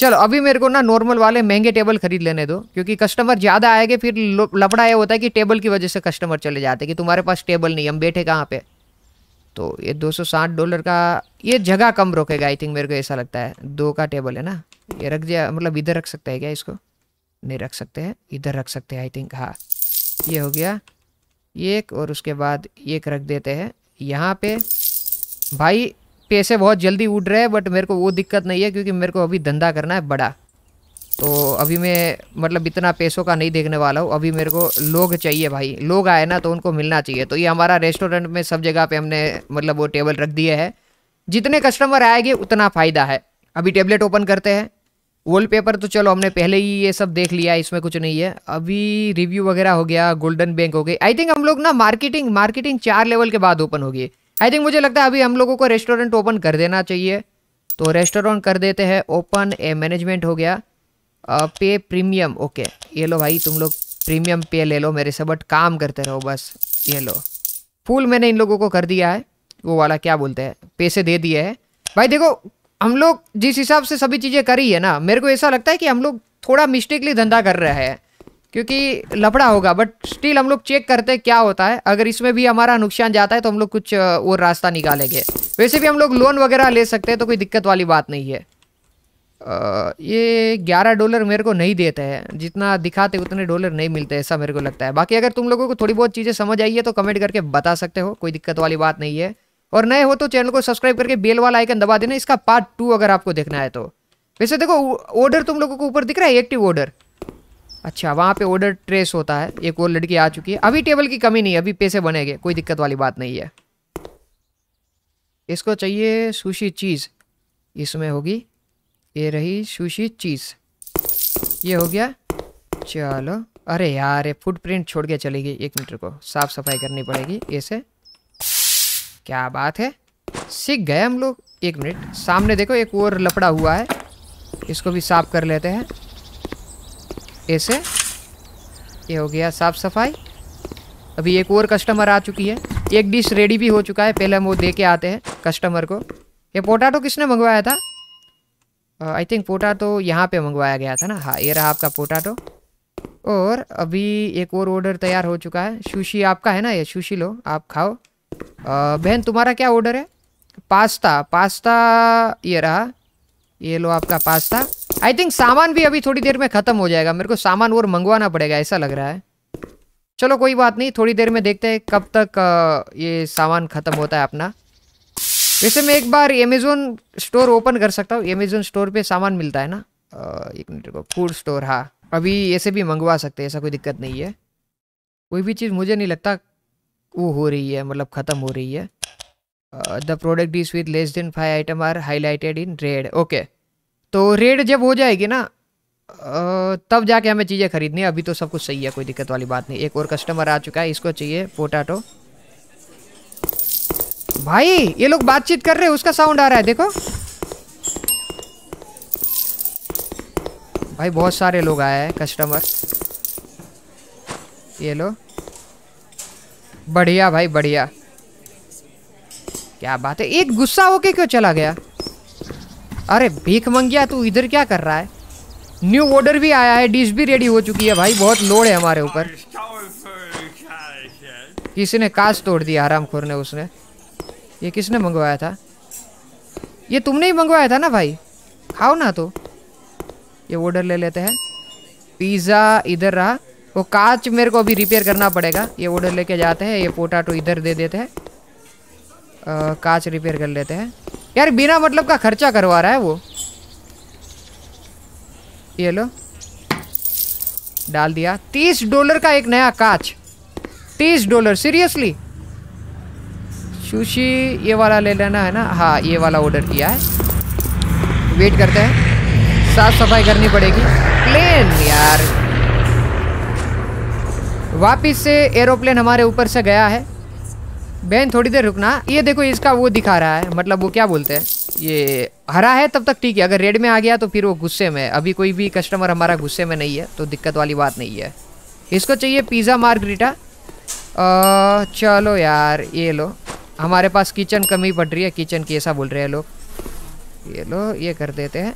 चलो अभी मेरे को ना नॉर्मल वाले महंगे टेबल खरीद लेने दो क्योंकि कस्टमर ज़्यादा आएंगे फिर लपड़ा ये होता है कि टेबल की वजह से कस्टमर चले जाते कि तुम्हारे पास टेबल नहीं हम बैठे कहाँ पे तो ये 260 डॉलर का ये जगह कम रोकेगा आई थिंक मेरे को ऐसा लगता है दो का टेबल है ना ये रख दिया मतलब इधर रख सकते हैं क्या इसको नहीं रख सकते हैं इधर रख सकते हैं आई थिंक हाँ ये हो गया एक और उसके बाद एक रख देते हैं यहाँ पे भाई पैसे बहुत जल्दी उड़ रहे हैं बट मेरे को वो दिक्कत नहीं है क्योंकि मेरे को अभी धंधा करना है बड़ा तो अभी मैं मतलब इतना पैसों का नहीं देखने वाला हूँ अभी मेरे को लोग चाहिए भाई लोग आए ना तो उनको मिलना चाहिए तो ये हमारा रेस्टोरेंट में सब जगह पे हमने मतलब वो टेबल रख दिए है जितने कस्टमर आएंगे उतना फ़ायदा है अभी टेबलेट ओपन करते हैं वॉलपेपर तो चलो हमने पहले ही ये सब देख लिया इसमें कुछ नहीं है अभी रिव्यू वगैरह हो गया गोल्डन बैंक हो गई आई थिंक हम लोग ना मार्केटिंग मार्केटिंग चार लेवल के बाद ओपन होगी आई थिंक मुझे लगता है अभी हम लोगों को रेस्टोरेंट ओपन कर देना चाहिए तो रेस्टोरेंट कर देते हैं ओपन ए मैनेजमेंट हो गया पे प्रीमियम ओके ये लो भाई तुम लोग प्रीमियम पे ले लो मेरे से बट काम करते रहो बस ये लो फूल मैंने इन लोगों को कर दिया है वो वाला क्या बोलते हैं पैसे दे दिए हैं भाई देखो हम लोग जिस हिसाब से सभी चीज़ें करी है ना मेरे को ऐसा लगता है कि हम लोग थोड़ा मिस्टेकली धंधा कर रहे हैं क्योंकि लफड़ा होगा बट स्टिल हम लोग चेक करते हैं क्या होता है अगर इसमें भी हमारा नुकसान जाता है तो हम लोग कुछ और रास्ता निकालेंगे वैसे भी हम लोग लोन वगैरह ले सकते हैं तो कोई दिक्कत वाली बात नहीं है आ, ये ग्यारह डॉलर मेरे को नहीं देते हैं जितना दिखाते उतने डॉलर नहीं मिलते ऐसा मेरे को लगता है बाकी अगर तुम लोगों को थोड़ी बहुत चीज़ें समझ आई है तो कमेंट करके बता सकते हो कोई दिक्कत वाली बात नहीं है और नए हो तो चैनल को सब्सक्राइब करके बेल वाला आइकन दबा देना इसका पार्ट टू अगर आपको देखना है तो वैसे देखो ऑर्डर तुम लोगों को ऊपर दिख रहा है एक्टिव ऑर्डर अच्छा वहाँ पे ऑर्डर ट्रेस होता है एक और लड़की आ चुकी है अभी टेबल की कमी नहीं अभी पैसे बनेंगे कोई दिक्कत वाली बात नहीं है इसको चाहिए सुशी चीज़ इसमें होगी ये रही सुशी चीज ये हो गया चलो अरे यार ये फुटप्रिंट छोड़ के चली गई एक मीटर को साफ सफाई करनी पड़ेगी ऐसे क्या बात है सीख गए हम लोग एक मिनट सामने देखो एक और लपड़ा हुआ है इसको भी साफ कर लेते हैं ऐसे ये हो गया साफ सफाई अभी एक और कस्टमर आ चुकी है एक डिश रेडी भी हो चुका है पहले हम वो दे के आते हैं कस्टमर को ये पोटैटो किसने मंगवाया था आई थिंक पोटाटो यहाँ पे मंगवाया गया था ना हाँ ये रहा आपका पोटाटो और अभी एक और ऑर्डर तैयार हो चुका है सुशी आपका है ना ये सुशी लो आप खाओ uh, बहन तुम्हारा क्या ऑर्डर है पास्ता पास्ता ये रहा ये लो आपका पास्ता आई थिंक सामान भी अभी थोड़ी देर में ख़त्म हो जाएगा मेरे को सामान और मंगवाना पड़ेगा ऐसा लग रहा है चलो कोई बात नहीं थोड़ी देर में देखते हैं कब तक uh, ये सामान ख़त्म होता है अपना वैसे मैं एक बार अमेजोन स्टोर ओपन कर सकता हूँ अमेजोन स्टोर पे सामान मिलता है ना एक मिनट को फूड स्टोर हाँ अभी ऐसे भी मंगवा सकते हैं ऐसा कोई दिक्कत नहीं है कोई भी चीज़ मुझे नहीं लगता वो हो रही है मतलब ख़त्म हो रही है the product is with less than five item are highlighted in red okay तो रेड जब हो जाएगी ना तब जाके हमें चीज़ें खरीदनी है अभी तो सब कुछ सही है कोई दिक्कत वाली बात नहीं एक और कस्टमर आ चुका है इसको चाहिए पोटाटो भाई ये लोग बातचीत कर रहे हैं उसका साउंड आ रहा है देखो भाई बहुत सारे लोग आए हैं कस्टमर ये लो बढ़िया भाई बढ़िया क्या बात है एक गुस्सा होके क्यों चला गया अरे भीख मंगिया तू इधर क्या कर रहा है न्यू ऑर्डर भी आया है डिश भी रेडी हो चुकी है भाई बहुत लोड है हमारे ऊपर किसी ने काश तोड़ दिया आराम खोर ने उसने ये किसने मंगवाया था ये तुमने ही मंगवाया था ना भाई खाओ ना तो ये ऑर्डर ले लेते हैं पिज़्ज़ा इधर रहा वो कांच मेरे को अभी रिपेयर करना पड़ेगा ये ऑर्डर लेके जाते हैं ये पोटाटो तो इधर दे देते हैं कांच रिपेयर कर लेते हैं यार बिना मतलब का खर्चा करवा रहा है वो ये लो डाल दिया तीस डॉलर का एक नया कांच तीस डॉलर सीरियसली सुशी ये वाला ले लेना है ना हाँ ये वाला ऑर्डर किया है वेट करते हैं साफ सफाई करनी पड़ेगी प्लेन यार वापस से एरोप्लेन हमारे ऊपर से गया है बहन थोड़ी देर रुकना ये देखो इसका वो दिखा रहा है मतलब वो क्या बोलते हैं ये हरा है तब तक ठीक है अगर रेड में आ गया तो फिर वो गुस्से में है अभी कोई भी कस्टमर हमारा गुस्से में नहीं है तो दिक्कत वाली बात नहीं है इसको चाहिए पिज़्ज़ा मार्गरीटा चलो यार ये लो हमारे पास किचन कमी पड़ रही है किचन की ऐसा बोल रहे हैं लोग ये लो ये कर देते हैं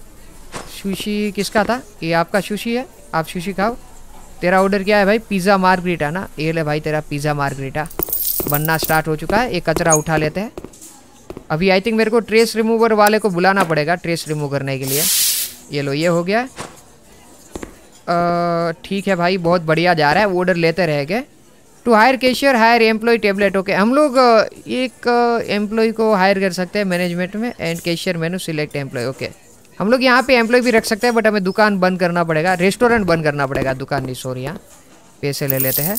सुशी किसका था ये आपका सुशी है आप सुशी खाओ तेरा ऑर्डर क्या है भाई पिज़्ज़ा मार्गरीटा ना ये ले भाई तेरा पिज़्ज़ा मार्गरीटा बनना स्टार्ट हो चुका है ये कचरा उठा लेते हैं अभी आई थिंक मेरे को ट्रेस रिमूवर वाले को बुलाना पड़ेगा ट्रेस रिमूव करने के लिए ये लो ये हो गया ठीक है भाई बहुत बढ़िया जा रहा है ऑर्डर लेते रह गए to hire cashier hire employ tablet okay हम लोग एक एम्प्लॉय को हायर कर सकते हैं मैनेजमेंट में and cashier menu select employ okay हम लोग यहाँ पे एम्प्लॉय भी रख सकते हैं बट हमें दुकान बंद करना पड़ेगा रेस्टोरेंट बंद करना पड़ेगा दुकान नहीं सॉरी यहाँ पैसे ले लेते हैं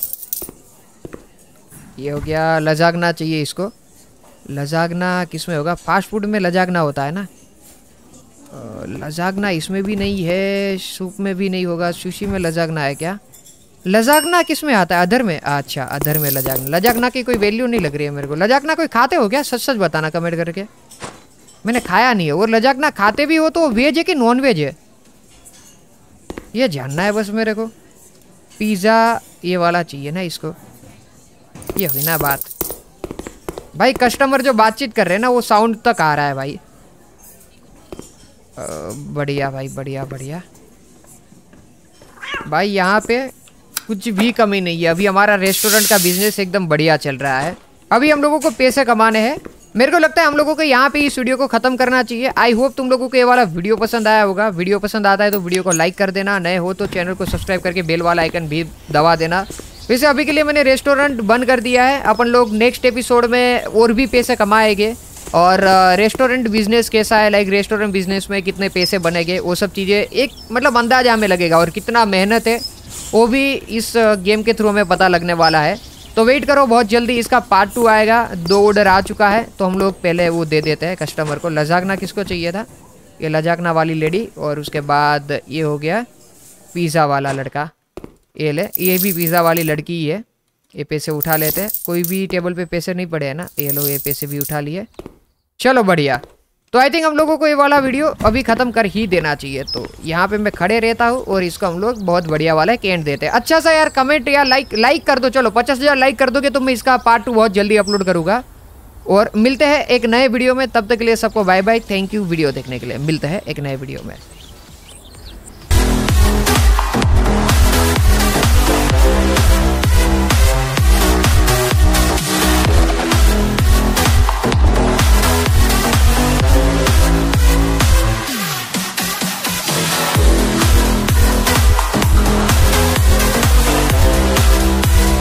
ये हो गया लजागना चाहिए इसको लजागना किस में होगा फास्ट फूड में लजागना होता है ना लजागना इसमें भी नहीं है सूप में भी नहीं होगा सुशी में लजागना है क्या लजागना किस में आता है अधर में अच्छा अधर में लजागना लजागना की कोई वैल्यू नहीं लग रही है मेरे को लजागना कोई खाते हो क्या सच सच बताना कमेंट करके मैंने खाया नहीं है और लजागना खाते भी हो तो वेज है कि नॉन वेज है ये जानना है बस मेरे को पिज़्ज़ा ये वाला चाहिए ना इसको ये हुई ना बात भाई कस्टमर जो बातचीत कर रहे हैं ना वो साउंड तक आ रहा है भाई बढ़िया भाई बढ़िया बढ़िया भाई यहाँ पे कुछ भी कमी नहीं है अभी हमारा रेस्टोरेंट का बिजनेस एकदम बढ़िया चल रहा है अभी हम लोगों को पैसे कमाने हैं मेरे को लगता है हम लोगों को यहाँ पे इस वीडियो को खत्म करना चाहिए आई होप तुम लोगों को ये वाला वीडियो पसंद आया होगा वीडियो पसंद आता है तो वीडियो को लाइक कर देना नए हो तो चैनल को सब्सक्राइब करके बेल वाला आइकन भी दबा देना वैसे अभी के लिए मैंने रेस्टोरेंट बंद कर दिया है अपन लोग नेक्स्ट एपिसोड में और भी पैसे कमाएंगे और रेस्टोरेंट बिजनेस कैसा है लाइक रेस्टोरेंट बिजनेस में कितने पैसे बनेंगे वो सब चीज़ें एक मतलब अंदाजा हमें लगेगा और कितना मेहनत है वो भी इस गेम के थ्रू हमें पता लगने वाला है तो वेट करो बहुत जल्दी इसका पार्ट टू आएगा दो ऑर्डर आ चुका है तो हम लोग पहले वो दे देते हैं कस्टमर को लजाकना किसको चाहिए था ये लजाकना वाली लेडी और उसके बाद ये हो गया पिज़्ज़ा वाला लड़का ये ले ये भी पिज़्ज़ा वाली लड़की ही है ये पैसे उठा लेते हैं कोई भी टेबल पे पैसे नहीं पड़े हैं ना ये लो ये पैसे भी उठा लिए चलो बढ़िया तो आई थिंक हम लोगों को ये वाला वीडियो अभी ख़त्म कर ही देना चाहिए तो यहाँ पे मैं खड़े रहता हूँ और इसको हम लोग बहुत बढ़िया वाला है कैंड देते हैं अच्छा सा यार कमेंट या लाइक लाइक कर दो चलो पचास हज़ार लाइक कर दोगे तो मैं इसका पार्ट टू बहुत जल्दी अपलोड करूँगा और मिलते हैं एक नए वीडियो में तब तक के लिए सबको bye bye thank you video देखने के लिए मिलते हैं एक नए वीडियो में